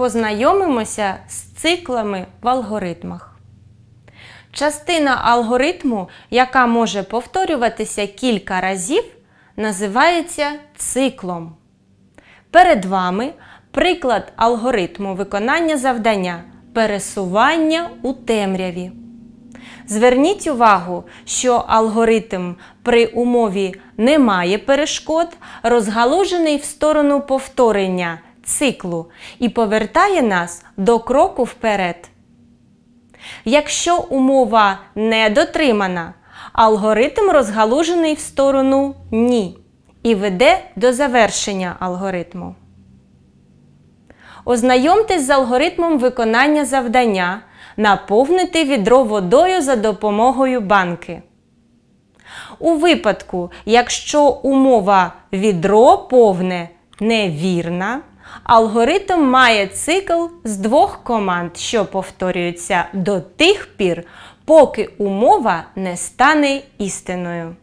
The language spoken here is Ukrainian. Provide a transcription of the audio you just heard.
познайомимося з циклами в алгоритмах. Частина алгоритму, яка може повторюватися кілька разів, називається циклом. Перед вами приклад алгоритму виконання завдання пересування у темряві. Зверніть увагу, що алгоритм при умові немає перешкод розгалужений в сторону повторення циклу і повертає нас до кроку вперед. Якщо умова не дотримана, алгоритм розгалужений в сторону Ні і веде до завершення алгоритму. Ознайомтесь з алгоритмом виконання завдання наповнити відро водою за допомогою банки. У випадку, якщо умова відро повне невірна, Алгоритм має цикл з двох команд, що повторюються до тих пір, поки умова не стане істиною.